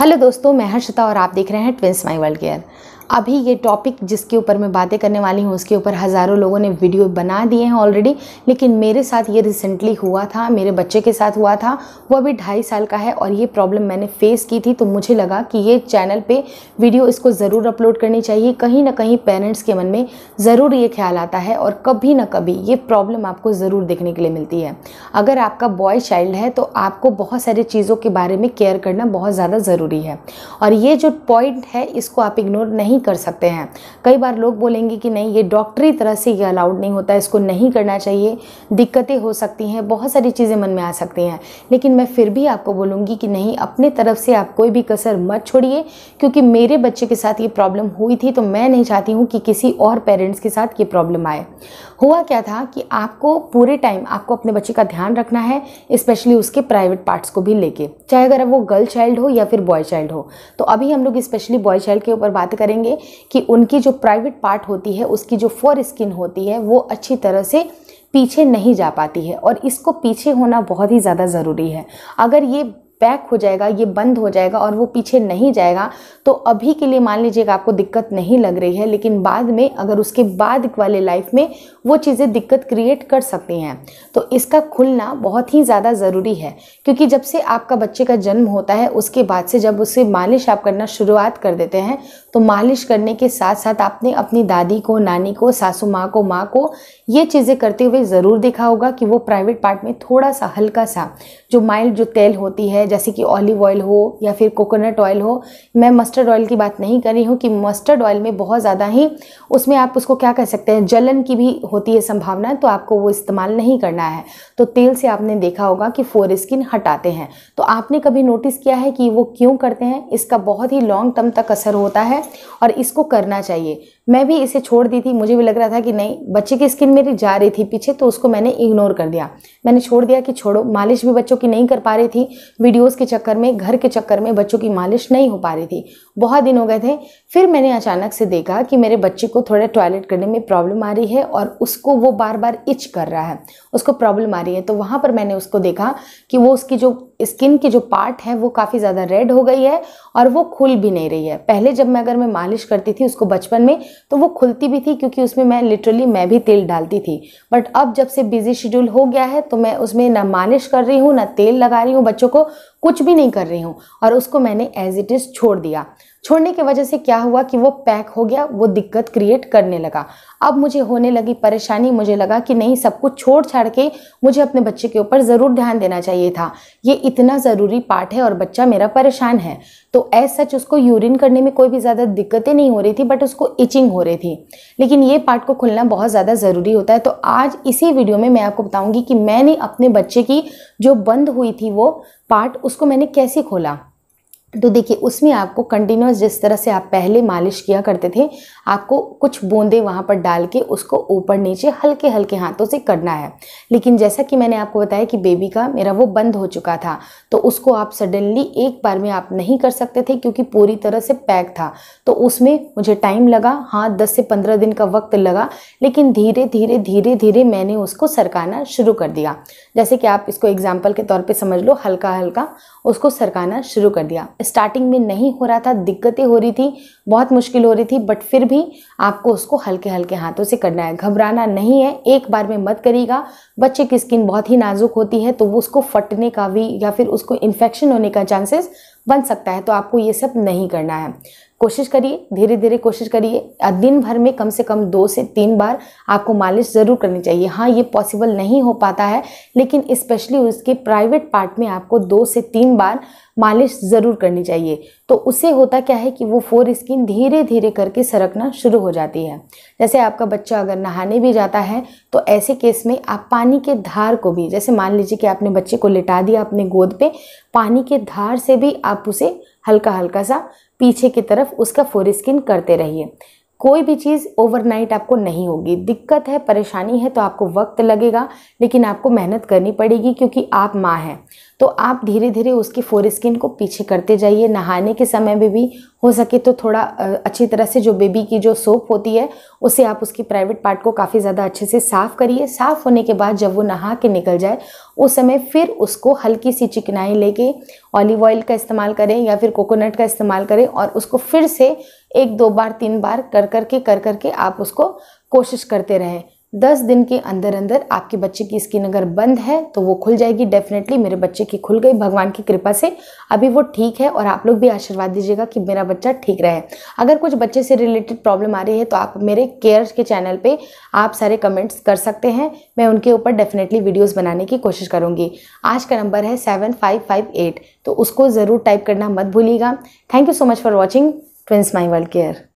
hello दोस्तों मैं हर्षिता और आप देख रहे हैं ट्विंस माई वर्ल्ड केयर अभी ये टॉपिक जिसके ऊपर मैं बातें करने वाली हूँ उसके ऊपर हज़ारों लोगों ने वीडियो बना दिए हैं ऑलरेडी लेकिन मेरे साथ ये रिसेंटली हुआ था मेरे बच्चे के साथ हुआ था वो अभी ढाई साल का है और ये प्रॉब्लम मैंने फेस की थी तो मुझे लगा कि ये चैनल पर वीडियो इसको ज़रूर अपलोड करनी चाहिए कहीं ना कहीं पेरेंट्स के मन में ज़रूर ये ख्याल आता है और कभी ना कभी ये प्रॉब्लम आपको ज़रूर देखने के लिए मिलती है अगर आपका बॉय चाइल्ड है तो आपको बहुत सारी चीज़ों के बारे में केयर करना बहुत ज़्यादा ज़रूरी है और ये जो पॉइंट है इसको आप इग्नोर नहीं नहीं कर सकते हैं कई बार लोग बोलेंगे कि नहीं ये डॉक्टरी तरह से ये अलाउड नहीं होता इसको नहीं करना चाहिए दिक्कतें हो सकती हैं बहुत सारी चीज़ें मन में आ सकती हैं लेकिन मैं फिर भी आपको बोलूँगी कि नहीं अपने तरफ से आप कोई भी कसर मत छोड़िए क्योंकि मेरे बच्चे के साथ ये प्रॉब्लम हुई थी तो मैं नहीं चाहती हूँ कि किसी और पेरेंट्स के साथ ये प्रॉब्लम आए हुआ क्या था कि आपको पूरे टाइम आपको अपने बच्चे का ध्यान रखना है स्पेशली उसके प्राइवेट पार्ट्स को भी लेके चाहे अगर वो गर्ल चाइल्ड हो या फिर बॉय चाइल्ड हो तो अभी हम लोग स्पेशली बॉय चाइल्ड के ऊपर बात करेंगे करेंगे कि उनकी जो प्राइवेट पार्ट होती है उसकी जो फोर स्किन होती है वो अच्छी तरह से पीछे नहीं जा पाती है और इसको पीछे होना बहुत ही ज़्यादा ज़रूरी है अगर ये पैक हो जाएगा ये बंद हो जाएगा और वो पीछे नहीं जाएगा तो अभी के लिए मान लीजिएगा आपको दिक्कत नहीं लग रही है लेकिन बाद में अगर उसके बाद वाले लाइफ में वो चीज़ें दिक्कत क्रिएट कर सकती हैं तो इसका खुलना बहुत ही ज़्यादा ज़रूरी है क्योंकि जब से आपका बच्चे का जन्म होता है उसके बाद से जब उसे मालिश आप करना शुरुआत कर देते हैं तो मालिश करने के साथ साथ आपने अपनी दादी को नानी को सासू माँ को माँ को ये चीज़ें करते हुए ज़रूर देखा होगा कि वो प्राइवेट पार्ट में थोड़ा सा हल्का सा जो माइल्ड जो तेल होती है जैसे कि ऑलिव ऑयल हो या फिर कोकोनट ऑयल हो मैं मस्टर्ड ऑयल की बात नहीं कर रही हूँ कि मस्टर्ड ऑयल में बहुत ज़्यादा ही उसमें आप उसको क्या कह सकते हैं जलन की भी होती है संभावना तो आपको वो इस्तेमाल नहीं करना है तो तेल से आपने देखा होगा कि फोर स्किन हटाते हैं तो आपने कभी नोटिस किया है कि वो क्यों करते हैं इसका बहुत ही लॉन्ग टर्म तक असर होता है और इसको करना चाहिए मैं भी इसे छोड़ दी थी मुझे भी लग रहा था कि नहीं बच्चे की स्किन मेरी जा रही थी पीछे तो उसको मैंने इग्नोर कर दिया मैंने छोड़ दिया कि छोड़ो मालिश भी बच्चों की नहीं कर पा रही थी वीडियोस के चक्कर में घर के चक्कर में बच्चों की मालिश नहीं हो पा रही थी बहुत दिन हो गए थे फिर मैंने अचानक से देखा कि मेरे बच्चे को थोड़ा टॉयलेट करने में प्रॉब्लम आ रही है और उसको वो बार बार इच कर रहा है उसको प्रॉब्लम आ रही है तो वहाँ पर मैंने उसको देखा कि वो उसकी जो स्किन के जो पार्ट है वो काफ़ी ज़्यादा रेड हो गई है और वो खुल भी नहीं रही है पहले जब मैं अगर मैं मालिश करती थी उसको बचपन में तो वो खुलती भी थी क्योंकि उसमें मैं लिटरली मैं भी तेल डालती थी बट अब जब से बिज़ी शेड्यूल हो गया है तो मैं उसमें ना मालिश कर रही हूँ ना तेल लगा रही हूँ बच्चों को कुछ भी नहीं कर रही हूँ और उसको मैंने एज इट इज़ छोड़ दिया छोड़ने की वजह से क्या हुआ कि वो पैक हो गया वो दिक्कत क्रिएट करने लगा अब मुझे होने लगी परेशानी मुझे लगा कि नहीं सब कुछ छोड़ छाड़ के मुझे अपने बच्चे के ऊपर ज़रूर ध्यान देना चाहिए था ये इतना ज़रूरी पार्ट है और बच्चा मेरा परेशान है तो एज सच उसको यूरिन करने में कोई भी ज़्यादा दिक्कतें नहीं हो रही थी बट उसको इचिंग हो रही थी लेकिन ये पार्ट को खुलना बहुत ज़्यादा ज़रूरी होता है तो आज इसी वीडियो में मैं आपको बताऊँगी कि मैंने अपने बच्चे की जो बंद हुई थी वो पार्ट उसको मैंने कैसे खोला तो देखिए उसमें आपको कंटिन्यूस जिस तरह से आप पहले मालिश किया करते थे आपको कुछ बूंदे वहाँ पर डाल के उसको ऊपर नीचे हल्के हल्के हाथों से करना है लेकिन जैसा कि मैंने आपको बताया कि बेबी का मेरा वो बंद हो चुका था तो उसको आप सडनली एक बार में आप नहीं कर सकते थे क्योंकि पूरी तरह से पैक था तो उसमें मुझे टाइम लगा हाँ दस से पंद्रह दिन का वक्त लगा लेकिन धीरे धीरे धीरे धीरे मैंने उसको सरकाना शुरू कर दिया जैसे कि आप इसको एग्जाम्पल के तौर पर समझ लो हल्का हल्का उसको सरकाना शुरू कर दिया स्टार्टिंग में नहीं हो रहा था दिक्कतें हो रही थी बहुत मुश्किल हो रही थी बट फिर भी आपको उसको हल्के हल्के हाथों से करना है घबराना नहीं है एक बार में मत करिएगा बच्चे की स्किन बहुत ही नाजुक होती है तो वो उसको फटने का भी या फिर उसको इन्फेक्शन होने का चांसेस बन सकता है तो आपको ये सब नहीं करना है कोशिश करिए धीरे धीरे कोशिश करिए दिन भर में कम से कम दो से तीन बार आपको मालिश ज़रूर करनी चाहिए हाँ ये पॉसिबल नहीं हो पाता है लेकिन स्पेशली उसके प्राइवेट पार्ट में आपको दो से तीन बार मालिश ज़रूर करनी चाहिए तो उससे होता क्या है कि वो फोर स्किन धीरे धीरे करके सरकना शुरू हो जाती है जैसे आपका बच्चा अगर नहाने भी जाता है तो ऐसे केस में आप पानी के धार को भी जैसे मान लीजिए कि आपने बच्चे को लिटा दिया अपने गोद पे पानी के धार से भी आप उसे हल्का हल्का सा पीछे की तरफ उसका फोर स्किन करते रहिए कोई भी चीज़ ओवरनाइट आपको नहीं होगी दिक्कत है परेशानी है तो आपको वक्त लगेगा लेकिन आपको मेहनत करनी पड़ेगी क्योंकि आप माँ हैं तो आप धीरे धीरे उसकी फोर स्किन को पीछे करते जाइए नहाने के समय में भी हो सके तो थोड़ा अच्छी तरह से जो बेबी की जो सोप होती है उसे आप उसकी प्राइवेट पार्ट को काफ़ी ज़्यादा अच्छे से साफ़ करिए साफ़ होने के बाद जब वो नहा के निकल जाए उस समय फिर उसको हल्की सी चिकनाई लेके ऑलिव ऑयल का इस्तेमाल करें या फिर कोकोनट का इस्तेमाल करें और उसको फिर से एक दो बार तीन बार कर कर के कर कर आप उसको कोशिश करते रहें दस दिन के अंदर अंदर आपके बच्चे की स्किन अगर बंद है तो वो खुल जाएगी डेफिनेटली मेरे बच्चे की खुल गई भगवान की कृपा से अभी वो ठीक है और आप लोग भी आशीर्वाद दीजिएगा कि मेरा बच्चा ठीक रहे अगर कुछ बच्चे से रिलेटेड प्रॉब्लम आ रही है तो आप मेरे केयर के चैनल पे आप सारे कमेंट्स कर सकते हैं मैं उनके ऊपर डेफिनेटली वीडियोज़ बनाने की कोशिश करूँगी आज का नंबर है सेवन फाइव फाइव एट तो उसको ज़रूर टाइप करना मत भूलिएगा thank you so much for watching twins my world care